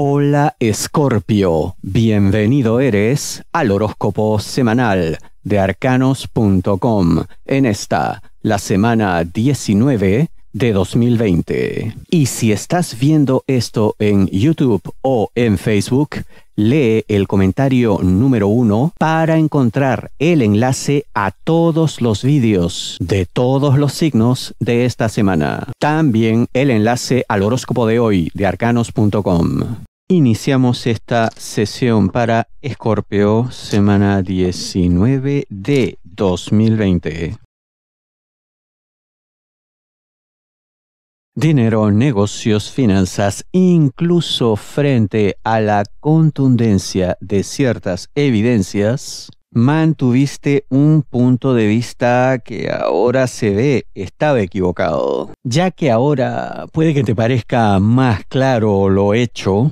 Hola Escorpio, bienvenido eres al horóscopo semanal de arcanos.com en esta, la semana 19 de 2020. Y si estás viendo esto en YouTube o en Facebook, lee el comentario número uno para encontrar el enlace a todos los vídeos de todos los signos de esta semana. También el enlace al horóscopo de hoy de arcanos.com. Iniciamos esta sesión para Escorpio, semana 19 de 2020. Dinero, negocios, finanzas, incluso frente a la contundencia de ciertas evidencias, mantuviste un punto de vista que ahora se ve estaba equivocado, ya que ahora puede que te parezca más claro lo hecho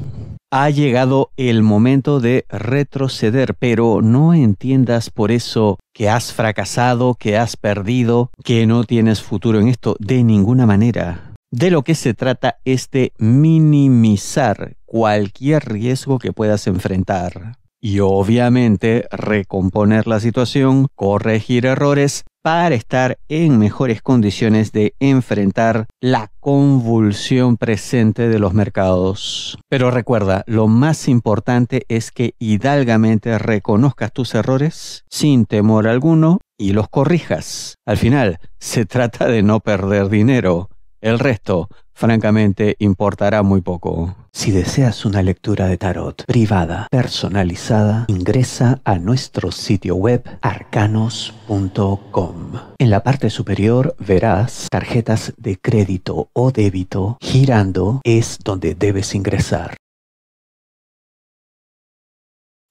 ha llegado el momento de retroceder, pero no entiendas por eso que has fracasado, que has perdido, que no tienes futuro en esto de ninguna manera. De lo que se trata es de minimizar cualquier riesgo que puedas enfrentar y obviamente recomponer la situación, corregir errores para estar en mejores condiciones de enfrentar la convulsión presente de los mercados. Pero recuerda, lo más importante es que hidalgamente reconozcas tus errores sin temor alguno y los corrijas. Al final, se trata de no perder dinero. El resto, francamente, importará muy poco. Si deseas una lectura de tarot privada, personalizada, ingresa a nuestro sitio web arcanos.com. En la parte superior verás tarjetas de crédito o débito. Girando es donde debes ingresar.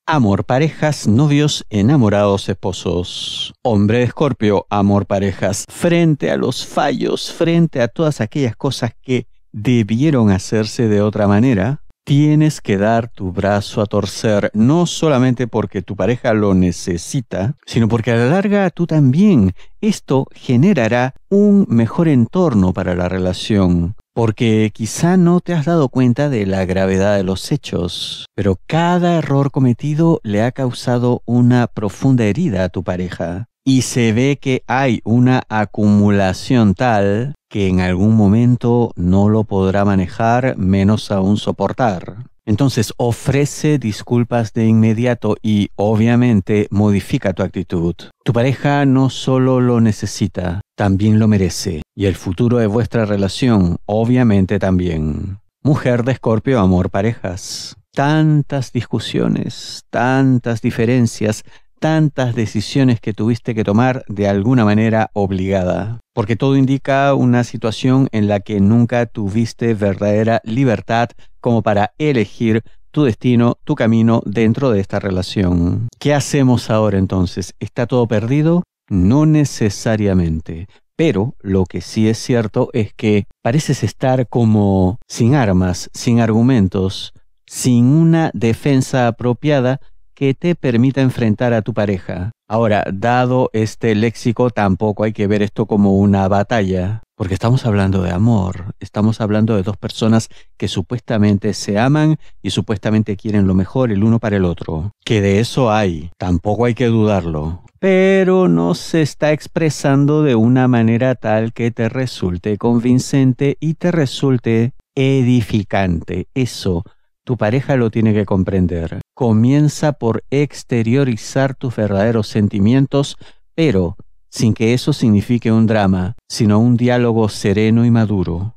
Amor, parejas, novios, enamorados, esposos. Hombre de escorpio, amor, parejas, frente a los fallos, frente a todas aquellas cosas que debieron hacerse de otra manera, tienes que dar tu brazo a torcer, no solamente porque tu pareja lo necesita, sino porque a la larga tú también. Esto generará un mejor entorno para la relación porque quizá no te has dado cuenta de la gravedad de los hechos, pero cada error cometido le ha causado una profunda herida a tu pareja. Y se ve que hay una acumulación tal que en algún momento no lo podrá manejar, menos aún soportar. Entonces, ofrece disculpas de inmediato y obviamente modifica tu actitud. Tu pareja no solo lo necesita, también lo merece. Y el futuro de vuestra relación, obviamente también. Mujer de Escorpio, amor, parejas. Tantas discusiones, tantas diferencias, tantas decisiones que tuviste que tomar de alguna manera obligada? Porque todo indica una situación en la que nunca tuviste verdadera libertad como para elegir tu destino, tu camino dentro de esta relación. ¿Qué hacemos ahora entonces? ¿Está todo perdido? No necesariamente. Pero lo que sí es cierto es que pareces estar como sin armas, sin argumentos, sin una defensa apropiada que te permita enfrentar a tu pareja. Ahora, dado este léxico, tampoco hay que ver esto como una batalla, porque estamos hablando de amor, estamos hablando de dos personas que supuestamente se aman y supuestamente quieren lo mejor el uno para el otro. Que de eso hay, tampoco hay que dudarlo, pero no se está expresando de una manera tal que te resulte convincente y te resulte edificante. Eso, tu pareja lo tiene que comprender comienza por exteriorizar tus verdaderos sentimientos, pero sin que eso signifique un drama, sino un diálogo sereno y maduro.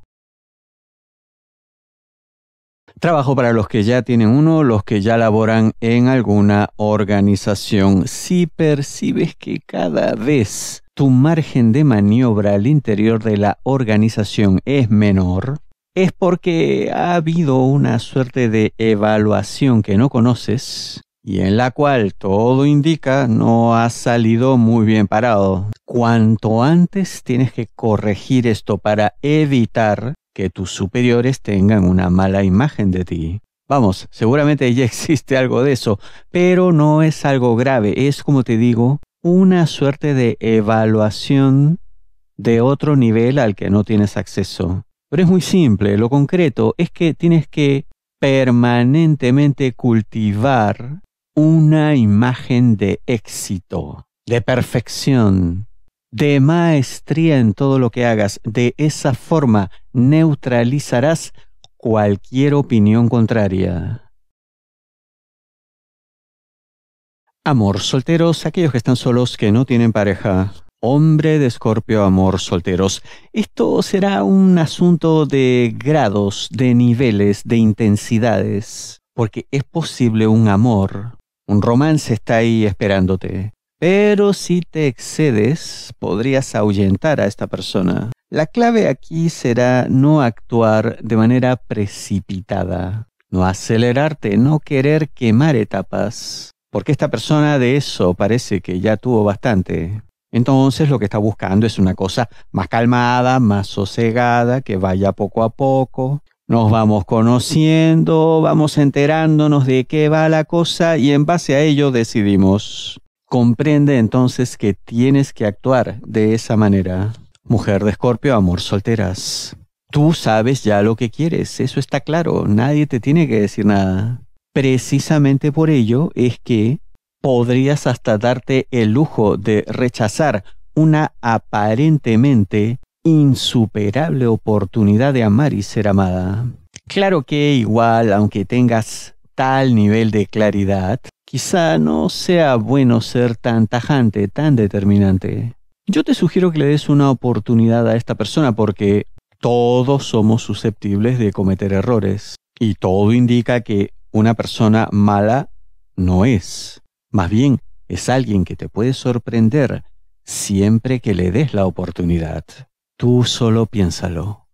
Trabajo para los que ya tienen uno, los que ya laboran en alguna organización. Si percibes que cada vez tu margen de maniobra al interior de la organización es menor, es porque ha habido una suerte de evaluación que no conoces y en la cual todo indica no ha salido muy bien parado. Cuanto antes tienes que corregir esto para evitar que tus superiores tengan una mala imagen de ti. Vamos, seguramente ya existe algo de eso, pero no es algo grave, es como te digo, una suerte de evaluación de otro nivel al que no tienes acceso. Pero es muy simple, lo concreto es que tienes que permanentemente cultivar una imagen de éxito, de perfección, de maestría en todo lo que hagas. De esa forma neutralizarás cualquier opinión contraria. Amor, solteros, aquellos que están solos, que no tienen pareja. Hombre de Escorpio, amor, solteros. Esto será un asunto de grados, de niveles, de intensidades, porque es posible un amor. Un romance está ahí esperándote. Pero si te excedes, podrías ahuyentar a esta persona. La clave aquí será no actuar de manera precipitada, no acelerarte, no querer quemar etapas, porque esta persona de eso parece que ya tuvo bastante. Entonces lo que está buscando es una cosa más calmada, más sosegada, que vaya poco a poco. Nos vamos conociendo, vamos enterándonos de qué va la cosa y en base a ello decidimos. Comprende entonces que tienes que actuar de esa manera. Mujer de Escorpio, amor solteras. Tú sabes ya lo que quieres, eso está claro, nadie te tiene que decir nada. Precisamente por ello es que podrías hasta darte el lujo de rechazar una aparentemente insuperable oportunidad de amar y ser amada. Claro que igual, aunque tengas tal nivel de claridad, quizá no sea bueno ser tan tajante, tan determinante. Yo te sugiero que le des una oportunidad a esta persona porque todos somos susceptibles de cometer errores y todo indica que una persona mala no es. Más bien, es alguien que te puede sorprender siempre que le des la oportunidad. Tú solo piénsalo.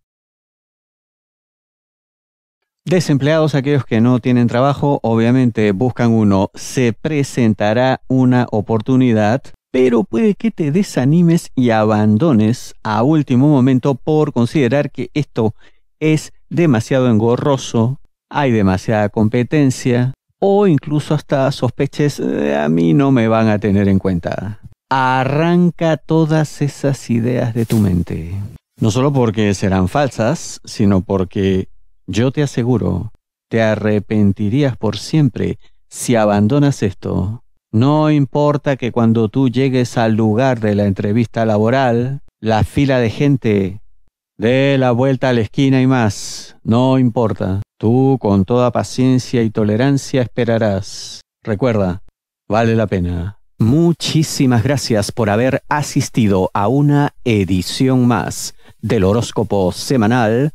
Desempleados, aquellos que no tienen trabajo, obviamente buscan uno. Se presentará una oportunidad, pero puede que te desanimes y abandones a último momento por considerar que esto es demasiado engorroso, hay demasiada competencia, o incluso hasta sospeches, eh, a mí no me van a tener en cuenta. Arranca todas esas ideas de tu mente. No solo porque serán falsas, sino porque, yo te aseguro, te arrepentirías por siempre si abandonas esto. No importa que cuando tú llegues al lugar de la entrevista laboral, la fila de gente dé la vuelta a la esquina y más. No importa. Tú con toda paciencia y tolerancia esperarás. Recuerda, vale la pena. Muchísimas gracias por haber asistido a una edición más del horóscopo semanal